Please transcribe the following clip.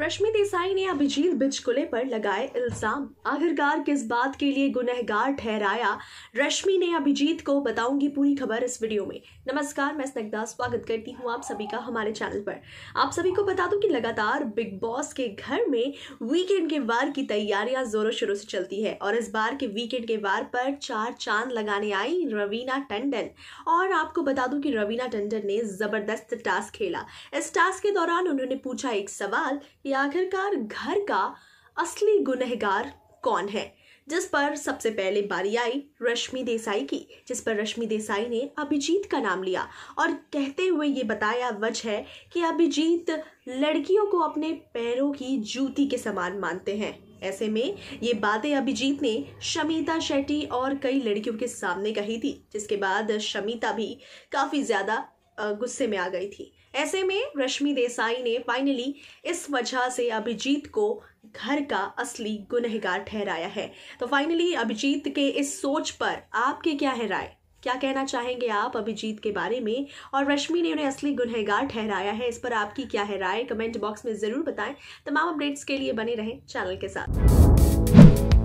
रश्मि देसाई ने अभिजीत बिचकुले पर लगाए इल्जाम आखिरकार किस बात के लिए गुनहगार ठहराया रश्मि ने अभिजीत को बताऊंगी पूरी खबर इस वीडियो में नमस्कार मैं स्नग्धा स्वागत करती हूं आप सभी का हमारे चैनल पर आप सभी को बता दूं कि लगातार बिग बॉस के घर में वीकेंड के वार की तैयारियां जोरों शोरों से चलती है और इस बार के वीकेंड के वार पर चार चांद लगाने आई रवीना टंडन और आपको बता दूँ की रवीना टंडन ने जबरदस्त टास्क खेला इस टास्क के दौरान उन्होंने पूछा एक सवाल या आखिरकार घर का असली गुनहगार कौन है जिस पर सबसे पहले बारी आई रश्मि देसाई की जिस पर रश्मि देसाई ने अभिजीत का नाम लिया और कहते हुए ये बताया वजह कि अभिजीत लड़कियों को अपने पैरों की जूती के समान मानते हैं ऐसे में ये बातें अभिजीत ने शमीता शेट्टी और कई लड़कियों के सामने कही थी जिसके बाद शमीता भी काफ़ी ज़्यादा गुस्से में आ गई थी ऐसे में रश्मि देसाई ने फाइनली इस वजह से अभिजीत को घर का असली गुनहगार ठहराया है तो फाइनली अभिजीत के इस सोच पर आपकी क्या है राय क्या कहना चाहेंगे आप अभिजीत के बारे में और रश्मि ने उन्हें असली गुनहगार ठहराया है इस पर आपकी क्या है राय कमेंट बॉक्स में ज़रूर बताएं तमाम अपडेट्स के लिए बने रहें चैनल के साथ